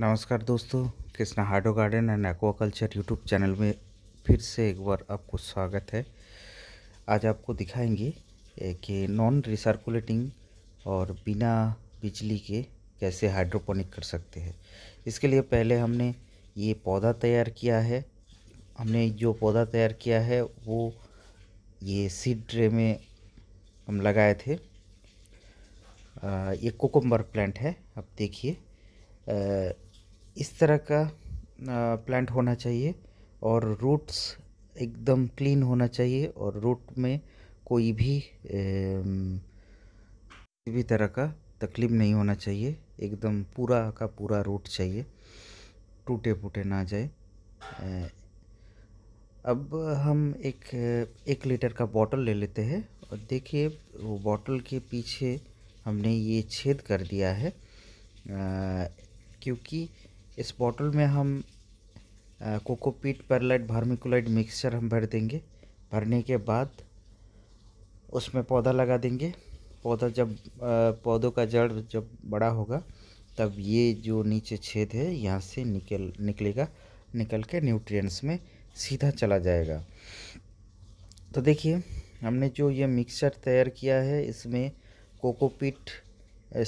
नमस्कार दोस्तों कृष्णा हार्डो garden and aquaculture YouTube channel में फिर से एक बार आपको स्वागत है आज आपको दिखाएंगे कि नॉन रिसर्कुलेटिंग और बिना बिजली के कैसे हाइड्रोपोनिक कर सकते हैं इसके लिए पहले हमने ये पौधा तैयार किया है हमने जो पौधा तैयार किया है वो ये सीड ट्रे में हम लगाए थे आ, ये कोकम्बर प्लांट है आप देखिए इस तरह का प्लांट होना चाहिए और रूट्स एकदम क्लीन होना चाहिए और रूट में कोई भी किसी भी तरह का तकलीफ नहीं होना चाहिए एकदम पूरा का पूरा रूट चाहिए टूटे फूटे ना जाए अब हम एक एक लीटर का बॉटल ले लेते हैं और देखिए वो बॉटल के पीछे हमने ये छेद कर दिया है क्योंकि इस बॉटल में हम कोकोपीट पेरलाइट भार्मिकुलाइट मिक्सचर हम भर देंगे भरने के बाद उसमें पौधा लगा देंगे पौधा जब पौधों का जड़ जब बड़ा होगा तब ये जो नीचे छेद है यहाँ से निकल निकलेगा निकल के न्यूट्रिएंट्स में सीधा चला जाएगा तो देखिए हमने जो ये मिक्सचर तैयार किया है इसमें कोकोपीट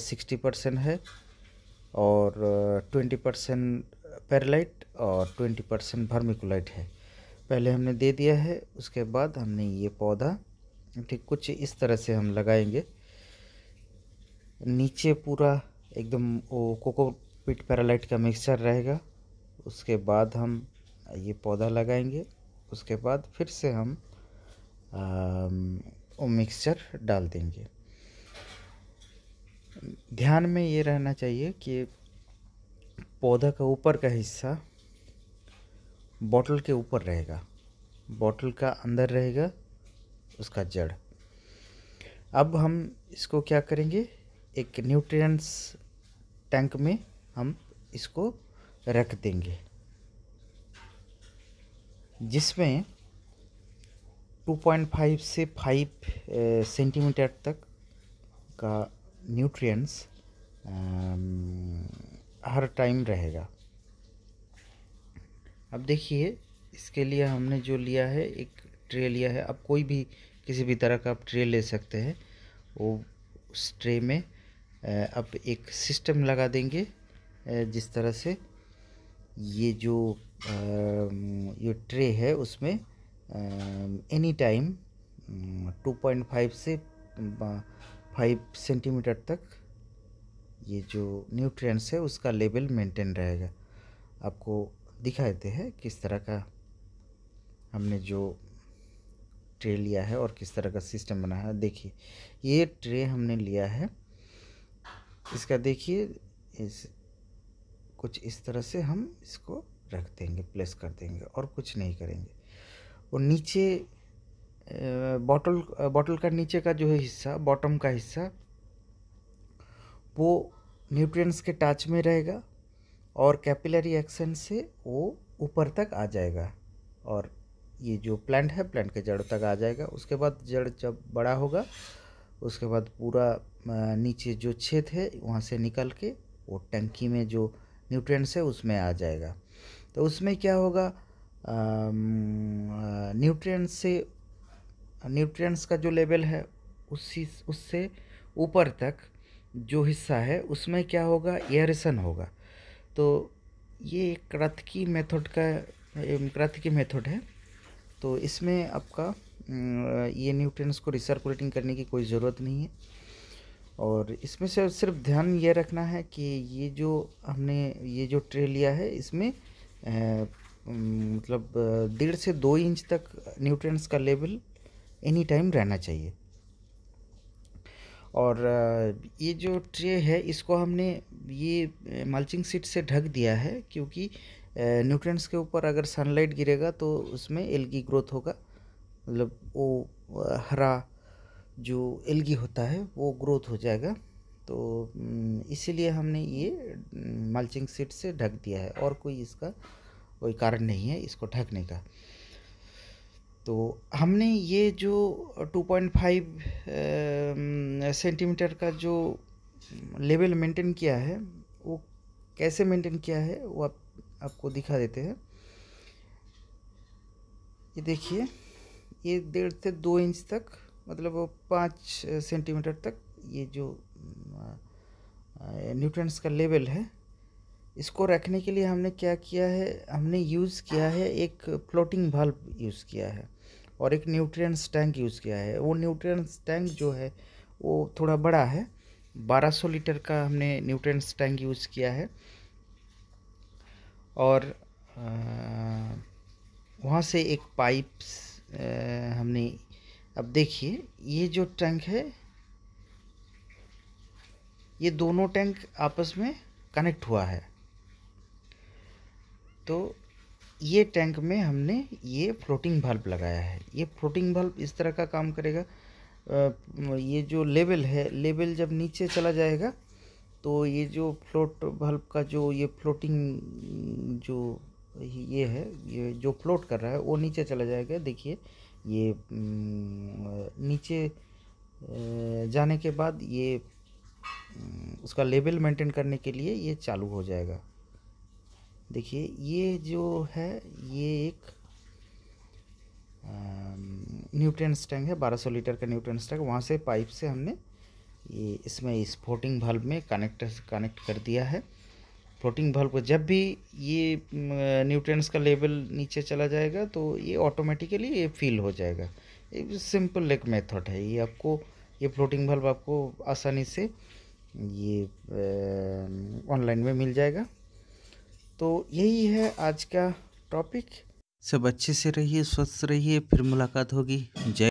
सिक्सटी परसेंट है और ट्वेंटी परसेंट पैरलाइट और ट्वेंटी परसेंट भर्मिकुलाइट है पहले हमने दे दिया है उसके बाद हमने ये पौधा ठीक कुछ इस तरह से हम लगाएंगे नीचे पूरा एकदम वो पिट पैरालाइट का मिक्सचर रहेगा उसके बाद हम ये पौधा लगाएंगे उसके बाद फिर से हम वो मिक्सचर डाल देंगे ध्यान में ये रहना चाहिए कि पौधा का ऊपर का हिस्सा बॉटल के ऊपर रहेगा बॉटल का अंदर रहेगा उसका जड़ अब हम इसको क्या करेंगे एक न्यूट्रिएंट्स टैंक में हम इसको रख देंगे जिसमें 2.5 से 5 सेंटीमीटर तक का न्यूट्रिएंट्स हर टाइम रहेगा अब देखिए इसके लिए हमने जो लिया है एक ट्रे लिया है अब कोई भी किसी भी तरह का आप ट्रे ले सकते हैं वो उस ट्रे में अब एक सिस्टम लगा देंगे जिस तरह से ये जो ये ट्रे है उसमें any time two point five से फाइव सेंटीमीटर तक ये जो न्यूट्रिएंट्स है उसका लेवल मेंटेन रहेगा आपको दिखा देते हैं किस तरह का हमने जो ट्रे लिया है और किस तरह का सिस्टम बना है देखिए ये ट्रे हमने लिया है इसका देखिए इस कुछ इस तरह से हम इसको रख देंगे प्लेस कर देंगे और कुछ नहीं करेंगे और नीचे बॉटल बॉटल का नीचे का जो है हिस्सा बॉटम का हिस्सा वो न्यूट्रिएंट्स के टच में रहेगा और कैपिलरी एक्शन से वो ऊपर तक आ जाएगा और ये जो प्लांट है प्लांट के जड़ तक आ जाएगा उसके बाद जड़ जब बड़ा होगा उसके बाद पूरा नीचे जो छेद है वहाँ से निकल के वो टंकी में जो न्यूट्रिएंट्स है उसमें आ जाएगा तो उसमें क्या होगा न्यूट्रिएंट्स से न्यूट्रिएंट्स का जो लेवल है उसी उससे ऊपर तक जो हिस्सा है उसमें क्या होगा एयरसन होगा तो ये एक की मेथड का क्रथ की मेथड है तो इसमें आपका ये न्यूट्रिएंट्स को रिसर्कुलेटिंग करने की कोई ज़रूरत नहीं है और इसमें से सिर्फ ध्यान ये रखना है कि ये जो हमने ये जो ट्रे लिया है इसमें आ, मतलब डेढ़ से दो इंच तक न्यूट्रिएंट्स का लेवल एनी टाइम रहना चाहिए और ये जो ट्रे है इसको हमने ये मल्चिंग सीट से ढक दिया है क्योंकि न्यूट्रंस के ऊपर अगर सनलाइट गिरेगा तो उसमें एलगी ग्रोथ होगा मतलब वो हरा जो एलगी होता है वो ग्रोथ हो जाएगा तो इसीलिए हमने ये मल्चिंग सीट से ढक दिया है और कोई इसका कोई कारण नहीं है इसको ढकने का तो हमने ये जो 2.5 सेंटीमीटर का जो लेवल मेंटेन किया है वो कैसे मेंटेन किया है वो आप आपको दिखा देते हैं ये देखिए ये डेढ़ से दो इंच तक मतलब वो पाँच सेंटीमीटर तक ये जो न्यूट्रंस का लेवल है इसको रखने के लिए हमने क्या किया है हमने यूज़ किया है एक फ्लोटिंग बल्ब यूज़ किया है और एक न्यूट्रिएंट्स टैंक यूज़ किया है वो न्यूट्रिएंट्स टैंक जो है वो थोड़ा बड़ा है 1200 लीटर का हमने न्यूट्रिएंट्स टैंक यूज़ किया है और वहाँ से एक पाइप हमने अब देखिए ये जो टैंक है ये दोनों टैंक आपस में कनेक्ट हुआ है तो ये टैंक में हमने ये फ्लोटिंग बल्ब लगाया है ये फ्लोटिंग बल्ब इस तरह का काम करेगा ये जो लेवल है लेवल जब नीचे चला जाएगा तो ये जो फ्लोट बल्ब का जो ये फ्लोटिंग जो ये है ये जो फ्लोट कर रहा है वो नीचे चला जाएगा देखिए ये नीचे जाने के बाद ये उसका लेवल मेंटेन करने के लिए ये चालू हो जाएगा देखिए ये जो है ये एक न्यूट्रंस टैंक है 1200 लीटर का न्यूट्रन टैंक वहाँ से पाइप से हमने ये इसमें इस फ्लोटिंग बल्ब में कनेक्ट कनेक्ट कर दिया है फ्लोटिंग बल्ब को जब भी ये न्यूट्रंस का लेवल नीचे चला जाएगा तो ये ऑटोमेटिकली ये फील हो जाएगा ये सिंपल एक मेथड है ये आपको ये फ्लोटिंग बल्ब आपको आसानी से ये ऑनलाइन में मिल जाएगा तो यही है आज का टॉपिक सब अच्छे से रहिए स्वस्थ रहिए फिर मुलाकात होगी जय